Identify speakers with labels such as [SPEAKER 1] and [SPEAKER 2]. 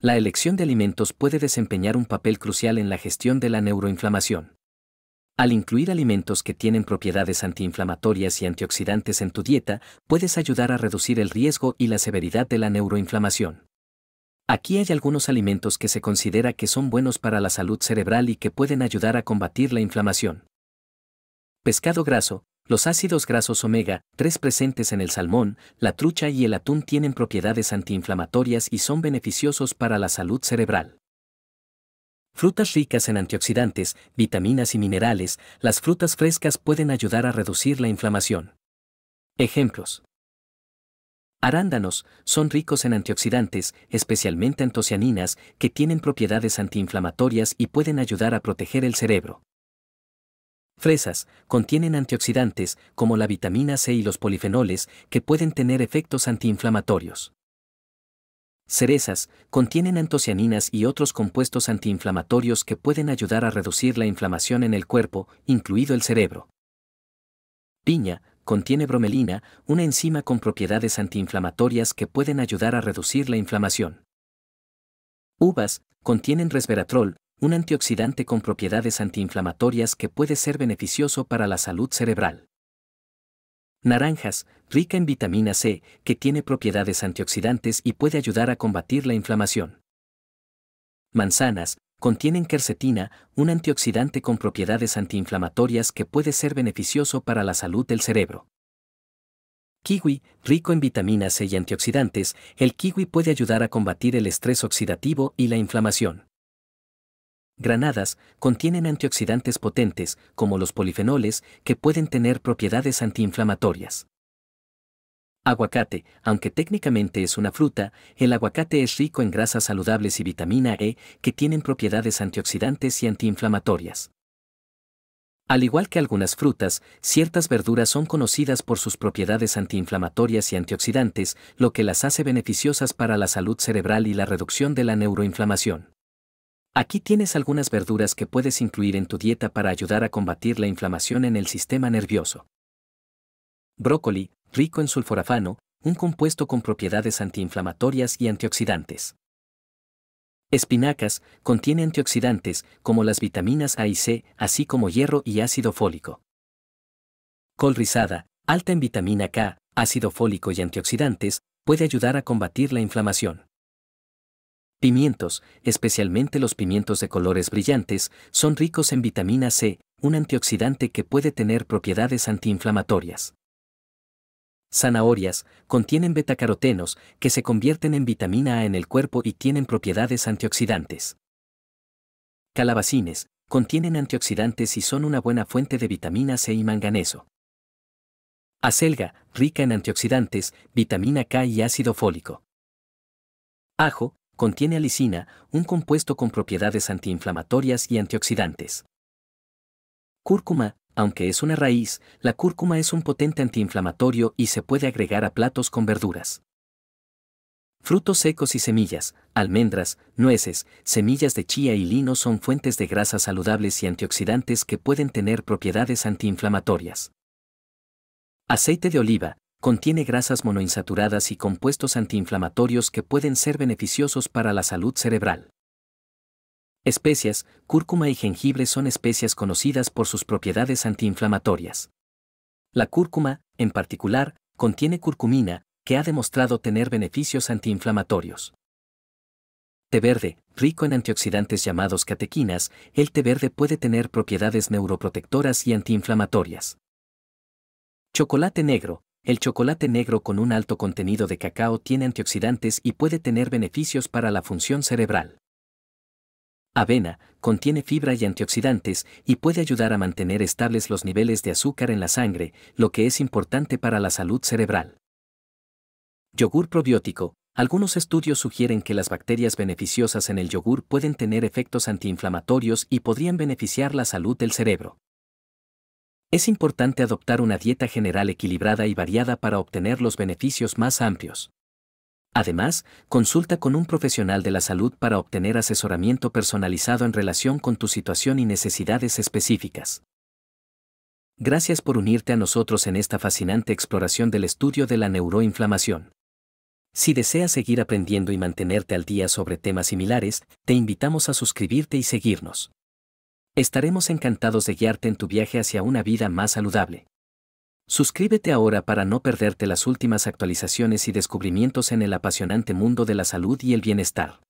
[SPEAKER 1] La elección de alimentos puede desempeñar un papel crucial en la gestión de la neuroinflamación. Al incluir alimentos que tienen propiedades antiinflamatorias y antioxidantes en tu dieta, puedes ayudar a reducir el riesgo y la severidad de la neuroinflamación. Aquí hay algunos alimentos que se considera que son buenos para la salud cerebral y que pueden ayudar a combatir la inflamación. Pescado graso, los ácidos grasos omega, 3 presentes en el salmón, la trucha y el atún tienen propiedades antiinflamatorias y son beneficiosos para la salud cerebral. Frutas ricas en antioxidantes, vitaminas y minerales, las frutas frescas pueden ayudar a reducir la inflamación. Ejemplos. Arándanos son ricos en antioxidantes, especialmente antocianinas, que tienen propiedades antiinflamatorias y pueden ayudar a proteger el cerebro. Fresas contienen antioxidantes como la vitamina C y los polifenoles que pueden tener efectos antiinflamatorios. Cerezas contienen antocianinas y otros compuestos antiinflamatorios que pueden ayudar a reducir la inflamación en el cuerpo, incluido el cerebro. Piña contiene bromelina, una enzima con propiedades antiinflamatorias que pueden ayudar a reducir la inflamación. Uvas contienen resveratrol, un antioxidante con propiedades antiinflamatorias que puede ser beneficioso para la salud cerebral. Naranjas, rica en vitamina C, que tiene propiedades antioxidantes y puede ayudar a combatir la inflamación. Manzanas, contienen quercetina, un antioxidante con propiedades antiinflamatorias que puede ser beneficioso para la salud del cerebro. Kiwi, rico en vitamina C y antioxidantes, el kiwi puede ayudar a combatir el estrés oxidativo y la inflamación. Granadas contienen antioxidantes potentes, como los polifenoles, que pueden tener propiedades antiinflamatorias. Aguacate, aunque técnicamente es una fruta, el aguacate es rico en grasas saludables y vitamina E, que tienen propiedades antioxidantes y antiinflamatorias. Al igual que algunas frutas, ciertas verduras son conocidas por sus propiedades antiinflamatorias y antioxidantes, lo que las hace beneficiosas para la salud cerebral y la reducción de la neuroinflamación. Aquí tienes algunas verduras que puedes incluir en tu dieta para ayudar a combatir la inflamación en el sistema nervioso. Brócoli, rico en sulforafano, un compuesto con propiedades antiinflamatorias y antioxidantes. Espinacas, contiene antioxidantes como las vitaminas A y C, así como hierro y ácido fólico. Col rizada, alta en vitamina K, ácido fólico y antioxidantes, puede ayudar a combatir la inflamación. Pimientos, especialmente los pimientos de colores brillantes, son ricos en vitamina C, un antioxidante que puede tener propiedades antiinflamatorias. Zanahorias contienen betacarotenos que se convierten en vitamina A en el cuerpo y tienen propiedades antioxidantes. Calabacines contienen antioxidantes y son una buena fuente de vitamina C y manganeso. Acelga, rica en antioxidantes, vitamina K y ácido fólico. Ajo, contiene alicina, un compuesto con propiedades antiinflamatorias y antioxidantes. Cúrcuma, aunque es una raíz, la cúrcuma es un potente antiinflamatorio y se puede agregar a platos con verduras. Frutos secos y semillas, almendras, nueces, semillas de chía y lino son fuentes de grasas saludables y antioxidantes que pueden tener propiedades antiinflamatorias. Aceite de oliva, Contiene grasas monoinsaturadas y compuestos antiinflamatorios que pueden ser beneficiosos para la salud cerebral. Especias, cúrcuma y jengibre son especias conocidas por sus propiedades antiinflamatorias. La cúrcuma, en particular, contiene curcumina, que ha demostrado tener beneficios antiinflamatorios. Té verde, rico en antioxidantes llamados catequinas, el té verde puede tener propiedades neuroprotectoras y antiinflamatorias. Chocolate negro, el chocolate negro con un alto contenido de cacao tiene antioxidantes y puede tener beneficios para la función cerebral. Avena contiene fibra y antioxidantes y puede ayudar a mantener estables los niveles de azúcar en la sangre, lo que es importante para la salud cerebral. Yogur probiótico. Algunos estudios sugieren que las bacterias beneficiosas en el yogur pueden tener efectos antiinflamatorios y podrían beneficiar la salud del cerebro. Es importante adoptar una dieta general equilibrada y variada para obtener los beneficios más amplios. Además, consulta con un profesional de la salud para obtener asesoramiento personalizado en relación con tu situación y necesidades específicas. Gracias por unirte a nosotros en esta fascinante exploración del estudio de la neuroinflamación. Si deseas seguir aprendiendo y mantenerte al día sobre temas similares, te invitamos a suscribirte y seguirnos. Estaremos encantados de guiarte en tu viaje hacia una vida más saludable. Suscríbete ahora para no perderte las últimas actualizaciones y descubrimientos en el apasionante mundo de la salud y el bienestar.